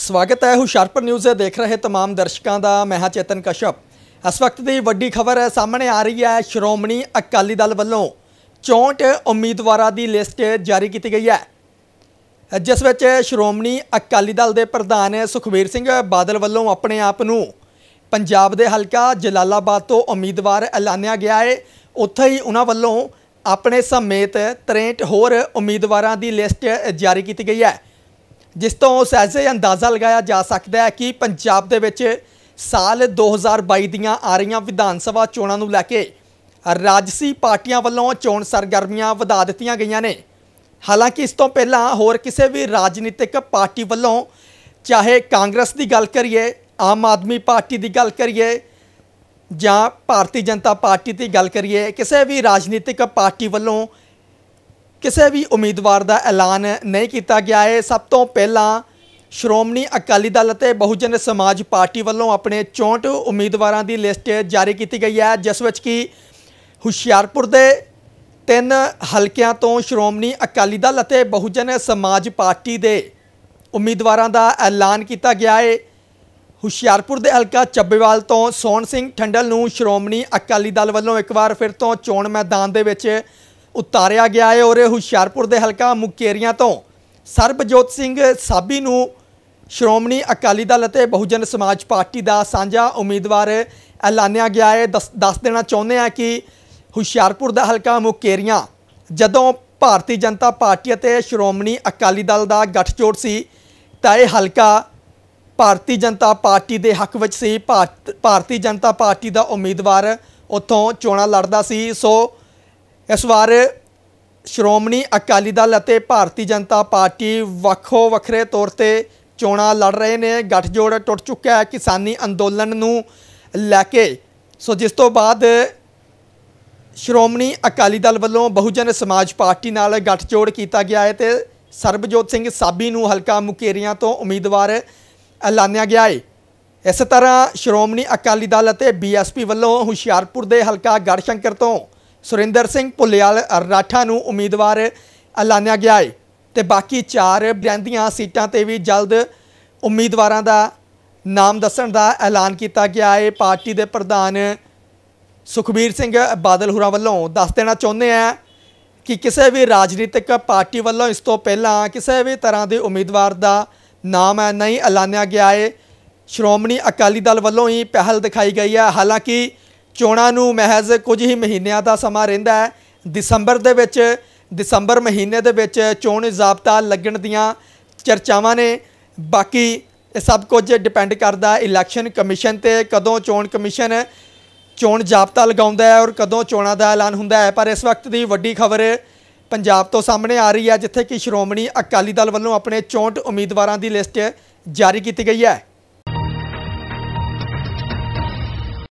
ਸਵਾਗਤ ਹੈ ਹੁਸ਼ਿਆਰਪੁਰ ਨਿਊਜ਼ ਦੇ ਦੇਖ ਰਹੇ तमाम ਦਰਸ਼ਕਾਂ ਦਾ ਮੈਂ ਹਾਂ ਚੇਤਨ ਕਸ਼ਪ ਇਸ ਵਕਤ ਦੀ ਵੱਡੀ ਖਬਰ ਸਾਹਮਣੇ ਆ ਰਹੀ ਹੈ ਸ਼੍ਰੋਮਣੀ ਅਕਾਲੀ ਦਲ ਵੱਲੋਂ 64 ਉਮੀਦਵਾਰਾਂ ਦੀ ਲਿਸਟ ਜਾਰੀ ਕੀਤੀ ਗਈ ਹੈ ਜਿਸ ਵਿੱਚ ਸ਼੍ਰੋਮਣੀ ਅਕਾਲੀ ਦਲ ਦੇ ਪ੍ਰਧਾਨ ਸੁਖਵੀਰ ਸਿੰਘ ਬਾਦਲ ਵੱਲੋਂ ਆਪਣੇ ਆਪ ਨੂੰ ਪੰਜਾਬ ਦੇ ਹਲਕਾ ਜਲਾਲਾਬਾਦ ਤੋਂ ਉਮੀਦਵਾਰ ਐਲਾਨਿਆ ਗਿਆ ਹੈ ਉੱਥੇ ਹੀ ਉਹਨਾਂ ਵੱਲੋਂ ਆਪਣੇ ਸਮੇਤ 63 ਹੋਰ ਉਮੀਦਵਾਰਾਂ ਦੀ ਲਿਸਟ ਜਾਰੀ ਕੀਤੀ ਗਈ ਹੈ ਜਿਸ ਤੋਂ ਉਸ ਐਸੇ ਅੰਦਾਜ਼ਾ ਲਗਾਇਆ ਜਾ ਸਕਦਾ ਹੈ ਕਿ ਪੰਜਾਬ ਦੇ ਵਿੱਚ ਸਾਲ 2022 ਦੀਆਂ ਆ ਰਹੀਆਂ ਵਿਧਾਨ ਸਭਾ ਚੋਣਾਂ ਨੂੰ ਲੈ ਕੇ ਰਾਜਸੀ ਪਾਰਟੀਆਂ ਵੱਲੋਂ ਚੋਣ ਸਰਗਰਮੀਆਂ ਵਧਾ ਦਿੱਤੀਆਂ ਗਈਆਂ ਨੇ ਹਾਲਾਂਕਿ ਇਸ ਤੋਂ ਪਹਿਲਾਂ ਹੋਰ ਕਿਸੇ ਵੀ ਰਾਜਨੀਤਿਕ ਪਾਰਟੀ ਵੱਲੋਂ ਚਾਹੇ ਕਾਂਗਰਸ ਦੀ ਗੱਲ ਕਰੀਏ ਆਮ ਆਦਮੀ ਪਾਰਟੀ ਦੀ ਗੱਲ ਕਰੀਏ ਜਾਂ ਭਾਰਤੀ ਜਨਤਾ ਪਾਰਟੀ ਦੀ ਗੱਲ ਕਰੀਏ ਕਿਸੇ ਵੀ ਰਾਜਨੀਤਿਕ ਪਾਰਟੀ ਵੱਲੋਂ ਕਿਸੇ ਵੀ ਉਮੀਦਵਾਰ ਦਾ ਐਲਾਨ ਨਹੀਂ ਕੀਤਾ ਗਿਆ ਹੈ ਸਭ ਤੋਂ ਪਹਿਲਾਂ ਸ਼੍ਰੋਮਣੀ ਅਕਾਲੀ ਦਲ ਅਤੇ ਬਹੁਜਨ ਸਮਾਜ ਪਾਰਟੀ ਵੱਲੋਂ ਆਪਣੇ 64 ਉਮੀਦਵਾਰਾਂ ਦੀ ਲਿਸਟ ਜਾਰੀ ਕੀਤੀ ਗਈ ਹੈ ਜਿਸ ਵਿੱਚ ਕਿ ਹੁਸ਼ਿਆਰਪੁਰ ਦੇ ਤਿੰਨ ਹਲਕਿਆਂ ਤੋਂ ਸ਼੍ਰੋਮਣੀ ਅਕਾਲੀ ਦਲ ਅਤੇ ਬਹੁਜਨ ਸਮਾਜ ਪਾਰਟੀ ਦੇ ਉਮੀਦਵਾਰਾਂ ਦਾ ਐਲਾਨ ਕੀਤਾ ਗਿਆ ਹੈ ਹੁਸ਼ਿਆਰਪੁਰ ਦੇ ਹਲਕਾ ਚੱਬੇਵਾਲ ਤੋਂ ਸੋਨ ਸਿੰਘ ਠੰਡਲ ਨੂੰ ਸ਼੍ਰੋਮਣੀ ਅਕਾਲੀ ਦਲ ਵੱਲੋਂ ਇੱਕ ਵਾਰ ਫਿਰ ਤੋਂ ਚੋਣ ਮੈਦਾਨ ਦੇ ਵਿੱਚ ਉਤਾਰਿਆ ਗਿਆ ਹੈ ਔਰ ਹੁਸ਼ਿਆਰਪੁਰ ਦੇ ਹਲਕਾ ਮੁਕੇਰੀਆਂ ਤੋਂ ਸਰਬਜੋਤ ਸਿੰਘ ਸਾਬੀ ਨੂੰ ਸ਼੍ਰੋਮਣੀ ਅਕਾਲੀ ਦਲ ਅਤੇ ਬਹੁਜਨ ਸਮਾਜ ਪਾਰਟੀ ਦਾ ਸਾਂਝਾ ਉਮੀਦਵਾਰ ਐਲਾਨਿਆ ਗਿਆ ਹੈ ਦੱਸ ਦੇਣਾ ਚਾਹੁੰਦੇ ਆ ਕਿ ਹੁਸ਼ਿਆਰਪੁਰ ਦਾ ਹਲਕਾ ਮੁਕੇਰੀਆਂ ਜਦੋਂ ਭਾਰਤੀ ਜਨਤਾ ਪਾਰਟੀ ਅਤੇ ਸ਼੍ਰੋਮਣੀ ਅਕਾਲੀ ਦਲ ਦਾ ਗੱਠਜੋੜ ਸੀ ਤਾਂ ਇਹ ਹਲਕਾ ਭਾਰਤੀ ਜਨਤਾ ਪਾਰਟੀ ਦੇ ਹੱਕ ਵਿੱਚ ਸੀ ਭਾਰਤੀ ਜਨਤਾ ਪਾਰਟੀ ਦਾ ਉਮੀਦਵਾਰ ਉੱਥੋਂ ਚੋਣਾਂ ਲੜਦਾ ਸੀ ਸੋ ਇਸ ਵਾਰ ਸ਼੍ਰੋਮਣੀ ਅਕਾਲੀ ਦਲ ਅਤੇ ਭਾਰਤੀ ਜਨਤਾ ਪਾਰਟੀ ਵੱਖੋ ਵੱਖਰੇ ਤੌਰ ਤੇ ਚੋਣਾਂ ਲੜ ਰਹੇ ਨੇ ਗੱਠਜੋੜ ਟੁੱਟ ਚੁੱਕਾ ਹੈ ਕਿਸਾਨੀ ਅੰਦੋਲਨ ਨੂੰ ਲੈ ਕੇ ਸੋ ਜਿਸ ਤੋਂ ਬਾਅਦ ਸ਼੍ਰੋਮਣੀ ਅਕਾਲੀ ਦਲ ਵੱਲੋਂ ਬਹੁਜਨ ਸਮਾਜ ਪਾਰਟੀ ਨਾਲ ਗੱਠਜੋੜ ਕੀਤਾ ਗਿਆ ਹੈ ਤੇ ਸਰਬਜੋਤ ਸਿੰਘ ਸਾਬੀ ਨੂੰ ਹਲਕਾ ਮੁਕੇਰੀਆਂ ਤੋਂ ਉਮੀਦਵਾਰ ਐਲਾਨਿਆ ਗਿਆ ਹੈ ਇਸੇ ਤਰ੍ਹਾਂ ਸ਼੍ਰੋਮਣੀ ਅਕਾਲੀ ਦਲ ਅਤੇ ਬੀਐਸਪੀ ਵੱਲੋਂ ਹੁਸ਼ਿਆਰਪੁਰ ਦੇ ਹਲਕਾ ਗੜਸ਼ੰਕਰ ਤੋਂ ਸੁਰਿੰਦਰ ਸਿੰਘ ਭੁੱਲਿਆਲ ਰਾਠਾ ਨੂੰ ਉਮੀਦਵਾਰ ਐਲਾਨਿਆ ਗਿਆ ਹੈ ਤੇ ਬਾਕੀ 4 ਬ੍ਰੈਂਦੀਆਂ ਸੀਟਾਂ ਤੇ ਵੀ ਜਲਦ ਉਮੀਦਵਾਰਾਂ ਦਾ ਨਾਮ ਦੱਸਣ ਦਾ ਐਲਾਨ ਕੀਤਾ ਗਿਆ ਹੈ ਪਾਰਟੀ ਦੇ ਪ੍ਰਧਾਨ ਸੁਖਬੀਰ ਸਿੰਘ ਬਾਦਲ ਹੁਰਾਂ ਵੱਲੋਂ ਦੱਸ ਦੇਣਾ ਚਾਹੁੰਦੇ ਆ ਕਿ ਕਿਸੇ ਵੀ ਰਾਜਨੀਤਿਕ ਪਾਰਟੀ ਵੱਲੋਂ ਇਸ ਤੋਂ ਪਹਿਲਾਂ ਕਿਸੇ ਵੀ ਤਰ੍ਹਾਂ ਦੇ ਉਮੀਦਵਾਰ ਦਾ ਨਾਮ ਨਹੀਂ ਐਲਾਨਿਆ ਗਿਆ ਹੈ ਸ਼੍ਰੋਮਣੀ ਅਕਾਲੀ ਦਲ ਵੱਲੋਂ ਹੀ ਪਹਿਲ ਦਿਖਾਈ ਗਈ ਹੈ ਹਾਲਾਂਕਿ ਚੋਣਾਂ ਨੂੰ ਮਹਿਜ਼ ਕੁਝ ਹੀ ਮਹੀਨਿਆਂ ਦਾ ਸਮਾਂ ਰਹਿੰਦਾ ਹੈ ਦਸੰਬਰ ਦੇ ਵਿੱਚ ਦਸੰਬਰ ਮਹੀਨੇ ਦੇ ਵਿੱਚ ਚੋਣ ਜ਼ਾਬਤਾ ਲੱਗਣ ਦੀਆਂ ਚਰਚਾਵਾਂ ਨੇ ਬਾਕੀ ਇਹ ਸਭ ਕੁਝ ਡਿਪੈਂਡ ਕਰਦਾ ਇਲੈਕਸ਼ਨ ਕਮਿਸ਼ਨ ਤੇ ਕਦੋਂ ਚੋਣ ਕਮਿਸ਼ਨ ਚੋਣ ਜ਼ਾਬਤਾ ਲਗਾਉਂਦਾ ਹੈ ਔਰ ਕਦੋਂ ਚੋਣਾਂ ਦਾ ਐਲਾਨ ਹੁੰਦਾ ਹੈ ਪਰ ਇਸ ਵਕਤ ਦੀ ਵੱਡੀ ਖਬਰ ਪੰਜਾਬ ਤੋਂ ਸਾਹਮਣੇ ਆ ਰਹੀ ਹੈ ਜਿੱਥੇ ਕਿ ਸ਼੍ਰੋਮਣੀ ਅਕਾਲੀ ਦਲ ਵੱਲੋਂ ਆਪਣੇ 64 ਉਮੀਦਵਾਰਾਂ ਦੀ ਲਿਸਟ ਜਾਰੀ ਕੀਤੀ ਗਈ ਹੈ